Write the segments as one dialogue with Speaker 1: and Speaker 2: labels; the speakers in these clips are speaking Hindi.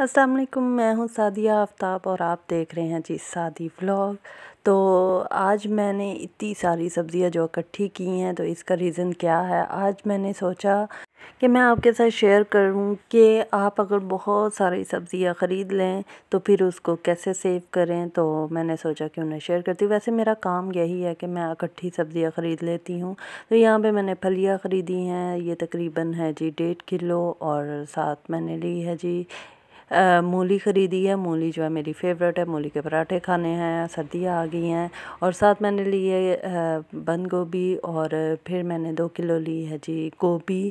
Speaker 1: अस्सलाम वालेकुम मैं हूं सादिया आफ्ताब और आप देख रहे हैं जी सादी व्लॉग तो आज मैंने इतनी सारी सब्ज़ियां जो इकट्ठी की हैं तो इसका रीज़न क्या है आज मैंने सोचा कि मैं आपके साथ शेयर करूं कि आप अगर बहुत सारी सब्ज़ियां ख़रीद लें तो फिर उसको कैसे सेव करें तो मैंने सोचा कि उन्हें शेयर करती हूँ वैसे मेरा काम यही है कि मैं इकट्ठी सब्ज़ियाँ ख़रीद लेती हूँ तो यहाँ पर मैंने फलियाँ ख़रीदी हैं ये तकरीबन है जी डेढ़ किलो और साथ मैंने ली है जी मूली ख़रीदी है मूली जो है मेरी फेवरेट है मूली के पराठे खाने हैं सर्दियाँ आ गई हैं और साथ मैंने ली है बंद गोभी और फिर मैंने दो किलो ली है जी गोभी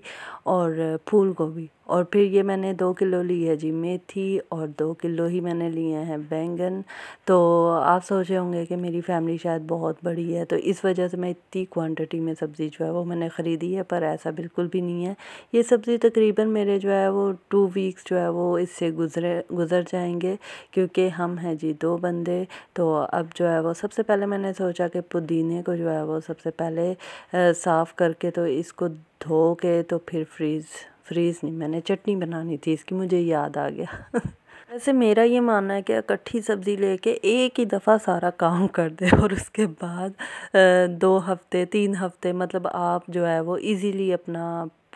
Speaker 1: और फूल गोभी और फिर ये मैंने दो किलो ली है जी मेथी और दो किलो ही मैंने लिए हैं बैंगन तो आप सोचे होंगे कि मेरी फैमिली शायद बहुत बड़ी है तो इस वजह से मैं इतनी क्वांटिटी में सब्ज़ी जो है वो मैंने ख़रीदी है पर ऐसा बिल्कुल भी नहीं है ये सब्ज़ी तकरीबन मेरे जो है वो टू वीक्स जो है वो इससे गुजरे गुज़र जाएंगे क्योंकि हम हैं जी दो बंदे तो अब जो है वो सबसे पहले मैंने सोचा कि पुदीने को जो है वो सबसे पहले साफ़ करके तो इसको धो के तो फिर फ्रीज़ फ्रेज़ नहीं मैंने चटनी बनानी थी इसकी मुझे याद आ गया वैसे मेरा ये मानना है कि इकट्ठी सब्ज़ी लेके एक ही दफ़ा सारा काम कर दे और उसके बाद दो हफ्ते तीन हफ्ते मतलब आप जो है वो इजीली अपना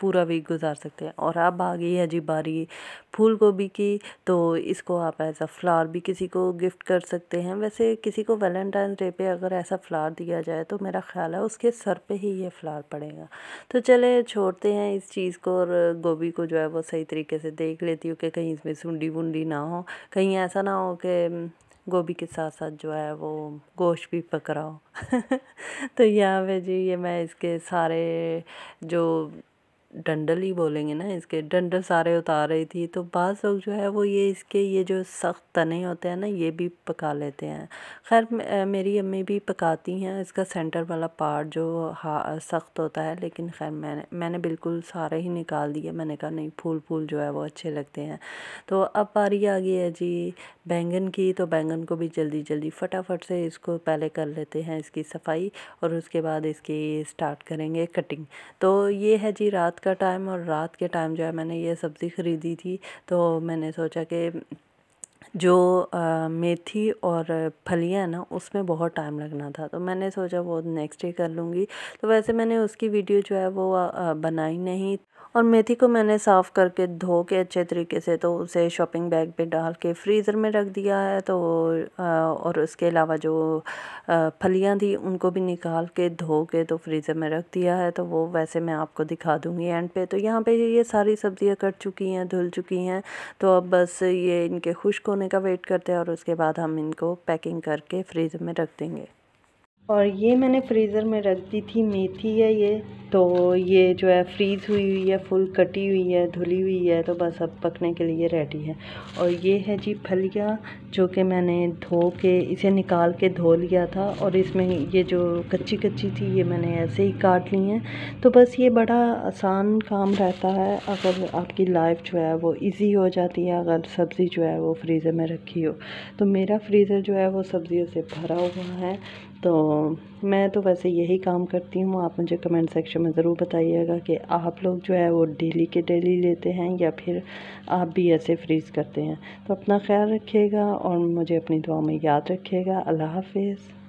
Speaker 1: पूरा वीक गुजार सकते हैं और अब आ गई है जी बारी फूल गोभी की तो इसको आप एज अ फ्लावर भी किसी को गिफ्ट कर सकते हैं वैसे किसी को वैलेंटाइन डे पे अगर ऐसा फ्लावर दिया जाए तो मेरा ख्याल है उसके सर पे ही ये फ्लावर पड़ेगा तो चले छोड़ते हैं इस चीज़ को और गोभी को जो है वो सही तरीके से देख लेती हूँ कि कहीं इसमें सूडी वुंडी ना हो कहीं ऐसा ना हो कि गोभी के साथ साथ जो है वो गोश्त भी पकड़ाओ तो यहाँ पे जी ये मैं इसके सारे जो डंडल ही बोलेंगे ना इसके डंडल सारे उतार रही थी तो बाद लोग जो है वो ये इसके ये जो सख्त तने होते हैं ना ये भी पका लेते हैं खैर मेरी अम्मी भी पकाती हैं इसका सेंटर वाला पार्ट जो हा सख्त होता है लेकिन खैर मैंने मैंने बिल्कुल सारे ही निकाल दिए मैंने कहा नहीं फूल फूल जो है वो अच्छे लगते हैं तो अब बारी आ गई है जी बैंगन की तो बैंगन को भी जल्दी जल्दी फटाफट से इसको पहले कर लेते हैं इसकी सफाई और उसके बाद इसकी स्टार्ट करेंगे कटिंग तो ये है जी रात का टाइम और रात के टाइम जो है मैंने ये सब्ज़ी ख़रीदी थी तो मैंने सोचा कि जो मेथी और फलियाँ ना उसमें बहुत टाइम लगना था तो मैंने सोचा वो नेक्स्ट डे कर लूँगी तो वैसे मैंने उसकी वीडियो जो है वो बनाई नहीं और मेथी को मैंने साफ़ करके धो के अच्छे तरीके से तो उसे शॉपिंग बैग पे डाल के फ्रीज़र में रख दिया है तो और उसके अलावा जो फलियाँ थी उनको भी निकाल के धो के तो फ्रीज़र में रख दिया है तो वो वैसे मैं आपको दिखा दूँगी एंड पे तो यहाँ पे ये सारी सब्ज़ियाँ कट चुकी हैं धुल चुकी हैं तो अब बस ये इनके खुश्क होने होने का वेट करते हैं और उसके बाद हम इनको पैकिंग करके फ्रीज़र में रख देंगे और ये मैंने फ्रीज़र में रख दी थी मेथी है ये तो ये जो है फ्रीज़ हुई हुई है फुल कटी हुई है धुली हुई है तो बस अब पकने के लिए रेडी है और ये है जी फलिया जो कि मैंने धो के इसे निकाल के धो लिया था और इसमें ये जो कच्ची कच्ची थी ये मैंने ऐसे ही काट ली हैं तो बस ये बड़ा आसान काम रहता है अगर आपकी लाइफ जो है वो ईजी हो जाती है अगर सब्ज़ी जो है वो फ्रीज़र में रखी हो तो मेरा फ्रीज़र जो है वो सब्ज़ियों से भरा हुआ है तो मैं तो वैसे यही काम करती हूँ आप मुझे कमेंट सेक्शन में ज़रूर बताइएगा कि आप लोग जो है वो डेली के डेली लेते हैं या फिर आप भी ऐसे फ्रीज़ करते हैं तो अपना ख्याल रखिएगा और मुझे अपनी दुआ में याद रखिएगा अल्लाह हाफिज़